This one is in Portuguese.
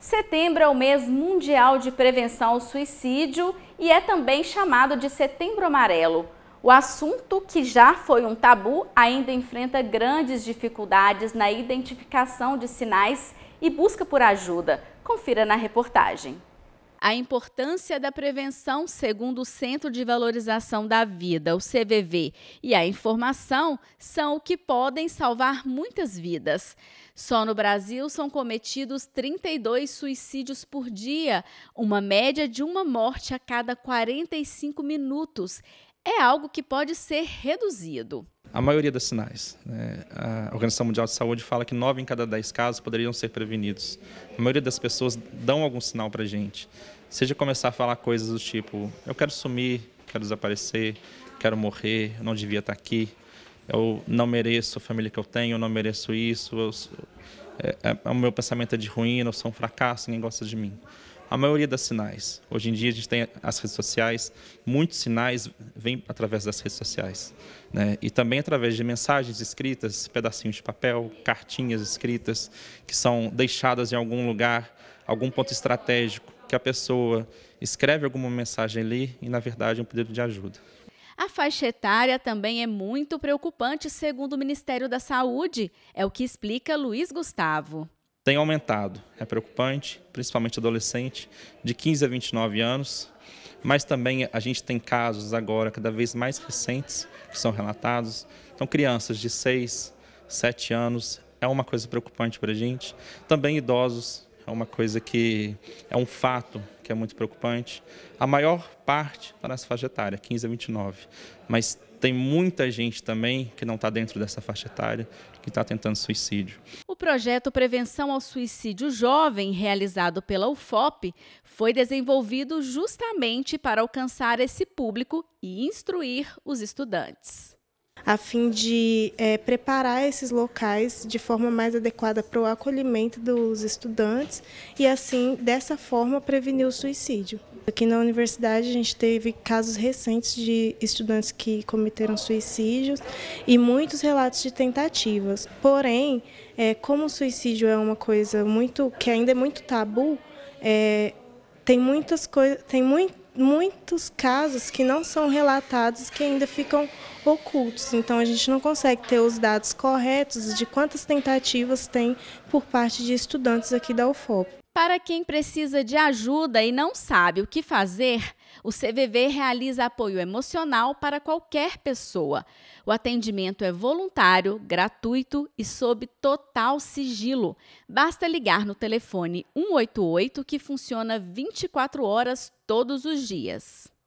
Setembro é o mês mundial de prevenção ao suicídio e é também chamado de Setembro Amarelo. O assunto, que já foi um tabu, ainda enfrenta grandes dificuldades na identificação de sinais e busca por ajuda. Confira na reportagem. A importância da prevenção, segundo o Centro de Valorização da Vida, o CVV, e a informação são o que podem salvar muitas vidas. Só no Brasil são cometidos 32 suicídios por dia, uma média de uma morte a cada 45 minutos. É algo que pode ser reduzido a maioria dos sinais. Né? A Organização Mundial de Saúde fala que 9 em cada 10 casos poderiam ser prevenidos. A maioria das pessoas dão algum sinal para a gente. Seja começar a falar coisas do tipo, eu quero sumir, quero desaparecer, quero morrer, eu não devia estar tá aqui, eu não mereço a família que eu tenho, eu não mereço isso, eu, é, é, é, o meu pensamento é de ruína, eu sou um fracasso, ninguém gosta de mim a maioria das sinais. Hoje em dia a gente tem as redes sociais, muitos sinais vêm através das redes sociais. Né? E também através de mensagens escritas, pedacinhos de papel, cartinhas escritas, que são deixadas em algum lugar, algum ponto estratégico, que a pessoa escreve alguma mensagem ali e, na verdade, é um pedido de ajuda. A faixa etária também é muito preocupante, segundo o Ministério da Saúde. É o que explica Luiz Gustavo tem aumentado. É preocupante, principalmente adolescente, de 15 a 29 anos, mas também a gente tem casos agora cada vez mais recentes que são relatados. Então, crianças de 6, 7 anos é uma coisa preocupante para a gente. Também idosos é uma coisa que é um fato que é muito preocupante. A maior parte está nessa faixa etária, 15 a 29, mas tem muita gente também que não está dentro dessa faixa etária, que está tentando suicídio. O projeto Prevenção ao Suicídio Jovem, realizado pela UFOP, foi desenvolvido justamente para alcançar esse público e instruir os estudantes a fim de é, preparar esses locais de forma mais adequada para o acolhimento dos estudantes e, assim, dessa forma, prevenir o suicídio. Aqui na universidade, a gente teve casos recentes de estudantes que cometeram suicídios e muitos relatos de tentativas. Porém, é, como o suicídio é uma coisa muito que ainda é muito tabu, é, tem muitas coisas, tem muito muitos casos que não são relatados que ainda ficam ocultos. Então a gente não consegue ter os dados corretos de quantas tentativas tem por parte de estudantes aqui da UFOP. Para quem precisa de ajuda e não sabe o que fazer, o CVV realiza apoio emocional para qualquer pessoa. O atendimento é voluntário, gratuito e sob total sigilo. Basta ligar no telefone 188 que funciona 24 horas todos os dias.